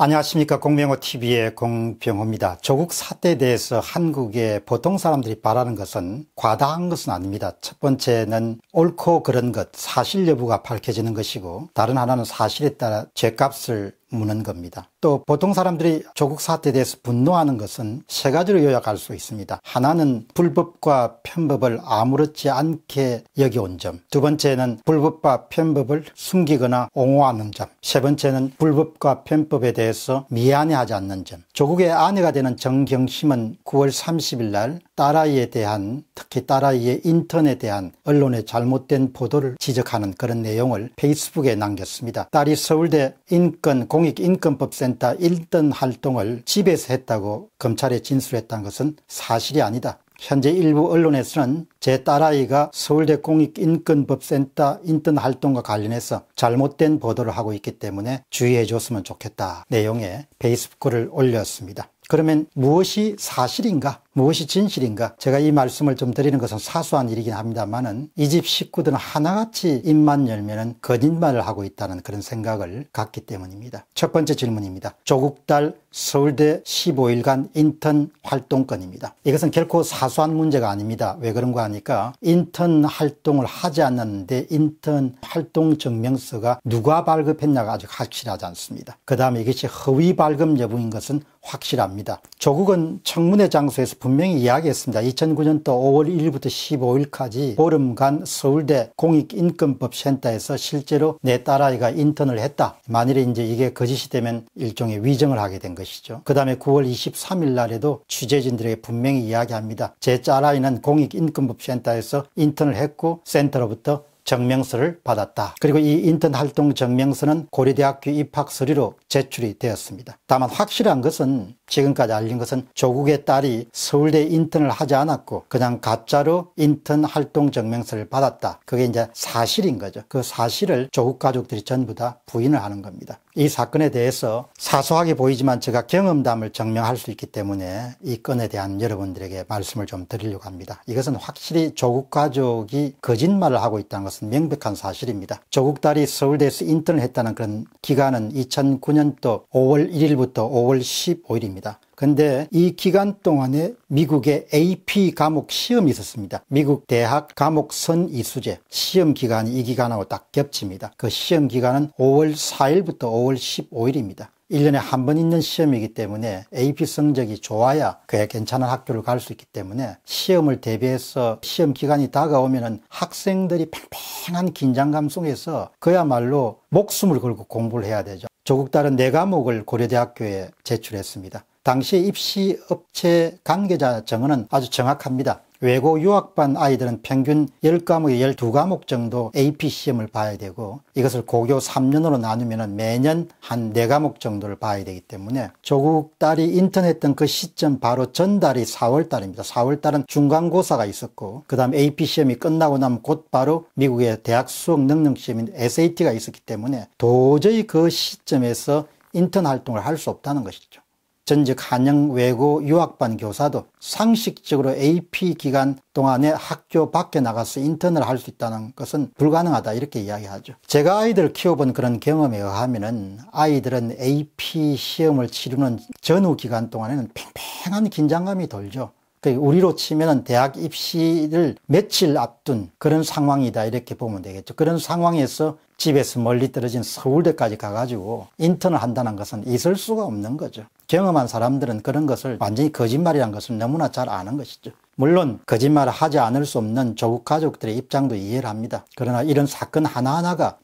안녕하십니까 공병호 TV의 공병호입니다. 조국 사태에 대해서 한국의 보통 사람들이 바라는 것은 과다한 것은 아닙니다. 첫 번째는 옳고 그른 것 사실 여부가 밝혀지는 것이고 다른 하나는 사실에 따라 죄값을 무는 겁니다. 또 보통 사람들이 조국 사태에 대해서 분노하는 것은 세 가지로 요약할 수 있습니다. 하나는 불법과 편법을 아무렇지 않게 여겨온 점. 두 번째는 불법과 편법을 숨기거나 옹호하는 점. 세 번째는 불법과 편법에 대해서 미안해하지 않는 점. 조국의 아내가 되는 정경심은 9월 30일 날 딸아이에 대한 특히 딸아이의 인턴에 대한 언론의 잘못된 보도를 지적하는 그런 내용을 페이스북에 남겼습니다. 딸이 서울대 인권 공익인권법센터 1등 활동을 집에서 했다고 검찰에 진술했다는 것은 사실이 아니다. 현재 일부 언론에서는 제 딸아이가 서울대 공익인권법센터 인턴 활동과 관련해서 잘못된 보도를 하고 있기 때문에 주의해 줬으면 좋겠다 내용의 페이스북 글을 올렸습니다. 그러면 무엇이 사실인가? 무엇이 진실인가? 제가 이 말씀을 좀 드리는 것은 사소한 일이긴 합니다만은 이 집 식구들은 하나같이 입만 열면은 거짓말을 하고 있다는 그런 생각을 갖기 때문입니다. 첫 번째 질문입니다. 조국 딸 서울대 15일간 인턴 활동권입니다. 이것은 결코 사소한 문제가 아닙니다. 왜 그런가 하니까 인턴 활동을 하지 않았는데 인턴 활동 증명서가 누가 발급했냐가 아직 확실하지 않습니다. 그 다음에 이것이 허위 발급 여부인 것은 확실합니다. 조국은 청문회 장소에서 분명히 이야기했습니다. 2009년도 5월 1일부터 15일까지 보름간 서울대 공익인권법센터에서 실제로 내 딸아이가 인턴을 했다. 만일에 이제 이게 거짓이 되면 일종의 위정을 하게 된 것이죠. 그 다음에 9월 23일 날에도 취재진들에게 분명히 이야기합니다. 제 딸아이는 공익인권법센터에서 인턴을 했고 센터로부터 증명서를 받았다. 그리고 이 인턴 활동 증명서는 고려대학교 입학 서류로 제출이 되었습니다. 다만 확실한 것은 지금까지 알린 것은 조국의 딸이 서울대 인턴을 하지 않았고 그냥 가짜로 인턴 활동 증명서를 받았다. 그게 이제 사실인 거죠. 그 사실을 조국 가족들이 전부 다 부인을 하는 겁니다. 이 사건에 대해서 사소하게 보이지만 제가 경험담을 증명할 수 있기 때문에 이 건에 대한 여러분들에게 말씀을 좀 드리려고 합니다. 이것은 확실히 조국 가족이 거짓말을 하고 있다는 것은 명백한 사실입니다. 조국 딸이 서울대에서 인턴을 했다는 그런 기간은 2009년 2015년도 5월 1일부터 5월 15일입니다. 근데 이 기간 동안에 미국의 AP 과목 시험이 있었습니다. 미국 대학 과목 선 이수제 시험 기간이 이 기간하고 딱 겹칩니다. 그 시험 기간은 5월 4일부터 5월 15일입니다. 1년에 한 번 있는 시험이기 때문에 AP 성적이 좋아야 그에 괜찮은 학교를 갈 수 있기 때문에 시험을 대비해서 시험 기간이 다가오면 학생들이 팽팽한 긴장감 속에서 그야말로 목숨을 걸고 공부를 해야 되죠. 조국 딸은 네 과목을 고려대학교에 제출했습니다. 당시 입시업체 관계자 정언은 아주 정확합니다. 외고 유학반 아이들은 평균 10과목에 12과목 정도 AP 시험을 봐야 되고 이것을 고교 3년으로 나누면 매년 한 4과목 정도를 봐야 되기 때문에 조국 딸이 인턴했던 그 시점 바로 전달이 4월달입니다. 4월달은 중간고사가 있었고 그 다음 AP 시험이 끝나고 나면 곧바로 미국의 대학 수업 능력 시험인 SAT가 있었기 때문에 도저히 그 시점에서 인턴 활동을 할 수 없다는 것이죠. 전직 한영 외고 유학반 교사도 상식적으로 AP 기간 동안에 학교 밖에 나가서 인턴을 할 수 있다는 것은 불가능하다 이렇게 이야기하죠. 제가 아이들 키워본 그런 경험에 의하면 아이들은 AP 시험을 치르는 전후 기간 동안에는 팽팽한 긴장감이 돌죠. 그 우리로 치면은 대학 입시를 며칠 앞둔 그런 상황이다 이렇게 보면 되겠죠. 그런 상황에서 집에서 멀리 떨어진 서울대까지 가가지고 인턴을 한다는 것은 있을 수가 없는 거죠. 경험한 사람들은 그런 것을 완전히 거짓말이란 것을 너무나 잘 아는 것이죠. 물론 거짓말을 하지 않을 수 없는 조국 가족들의 입장도 이해를 합니다. 그러나 이런 사건 하나하나가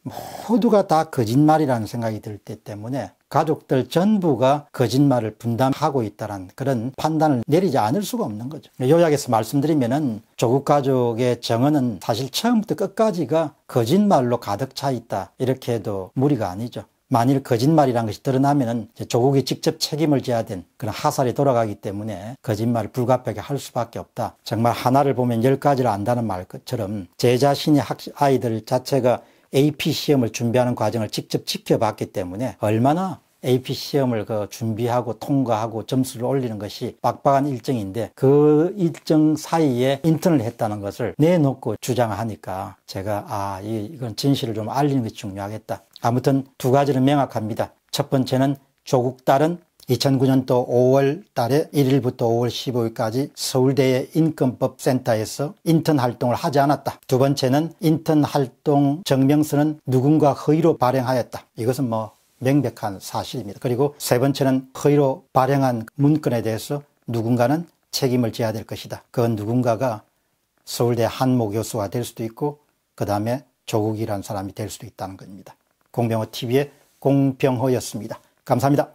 모두가 다 거짓말이라는 생각이 들 때 때문에 가족들 전부가 거짓말을 분담하고 있다는 그런 판단을 내리지 않을 수가 없는 거죠. 네, 요약해서 말씀드리면은 조국 가족의 정언은 사실 처음부터 끝까지가 거짓말로 가득 차 있다. 이렇게 해도 무리가 아니죠. 만일 거짓말이란 것이 드러나면은 조국이 직접 책임을 져야 된 그런 하살이 돌아가기 때문에 거짓말을 불가피하게 할 수밖에 없다. 정말 하나를 보면 열 가지를 안다는 말처럼 제 자신이 아이들 자체가 AP 시험을 준비하는 과정을 직접 지켜봤기 때문에 얼마나 AP 시험을 그 준비하고 통과하고 점수를 올리는 것이 빡빡한 일정인데 그 일정 사이에 인턴을 했다는 것을 내놓고 주장하니까 제가 아 이건 진실을 좀 알리는 것이 중요하겠다. 아무튼 두 가지는 명확합니다. 첫 번째는 조국 딸은 2009년도 5월 달에 1일부터 5월 15일까지 서울대의 인권법센터에서 인턴 활동을 하지 않았다. 두 번째는 인턴 활동 증명서는 누군가 허위로 발행하였다. 이것은 뭐 명백한 사실입니다. 그리고 세 번째는 허위로 발행한 문건에 대해서 누군가는 책임을 져야 될 것이다. 그 누군가가 서울대 한모 교수가 될 수도 있고 그 다음에 조국이라는 사람이 될 수도 있다는 겁니다. 공병호TV의 공병호였습니다. 감사합니다.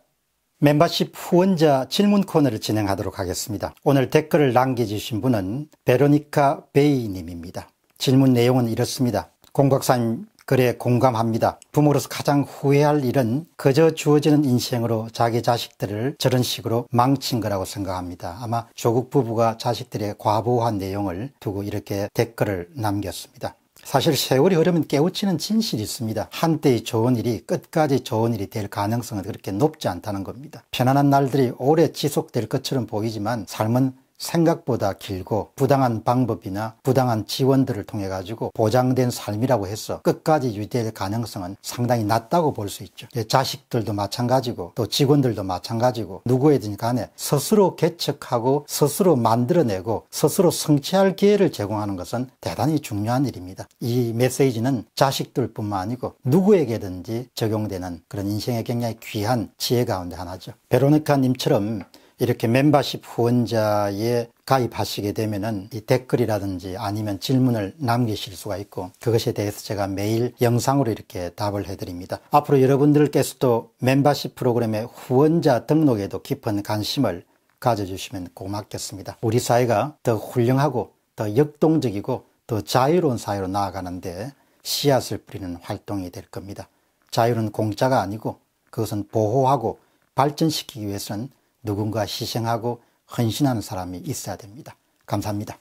멤버십 후원자 질문 코너를 진행하도록 하겠습니다. 오늘 댓글을 남겨주신 분은 베로니카 베이님입니다. 질문 내용은 이렇습니다. 공각사님 그래 공감합니다. 부모로서 가장 후회할 일은 그저 주어지는 인생으로 자기 자식들을 저런 식으로 망친 거라고 생각합니다. 아마 조국 부부가 자식들의 과부한 내용을 두고 이렇게 댓글을 남겼습니다. 사실 세월이 흐르면 깨우치는 진실이 있습니다. 한때의 좋은 일이 끝까지 좋은 일이 될 가능성은 그렇게 높지 않다는 겁니다. 편안한 날들이 오래 지속될 것처럼 보이지만 삶은 생각보다 길고 부당한 방법이나 부당한 지원들을 통해 가지고 보장된 삶이라고 해서 끝까지 유지될 가능성은 상당히 낮다고 볼 수 있죠. 예, 자식들도 마찬가지고 또 직원들도 마찬가지고 누구에든 간에 스스로 개척하고 스스로 만들어내고 스스로 성취할 기회를 제공하는 것은 대단히 중요한 일입니다. 이 메시지는 자식들뿐만 아니고 누구에게든지 적용되는 그런 인생의 굉장히 귀한 지혜 가운데 하나죠. 베로니카님처럼 이렇게 멤버십 후원자에 가입하시게 되면은 이 댓글이라든지 아니면 질문을 남기실 수가 있고 그것에 대해서 제가 매일 영상으로 이렇게 답을 해드립니다. 앞으로 여러분들께서도 멤버십 프로그램의 후원자 등록에도 깊은 관심을 가져주시면 고맙겠습니다. 우리 사회가 더 훌륭하고 더 역동적이고 더 자유로운 사회로 나아가는데 씨앗을 뿌리는 활동이 될 겁니다. 자유는 공짜가 아니고 그것은 보호하고 발전시키기 위해서는 누군가 희생하고 헌신하는 사람이 있어야 됩니다. 감사합니다.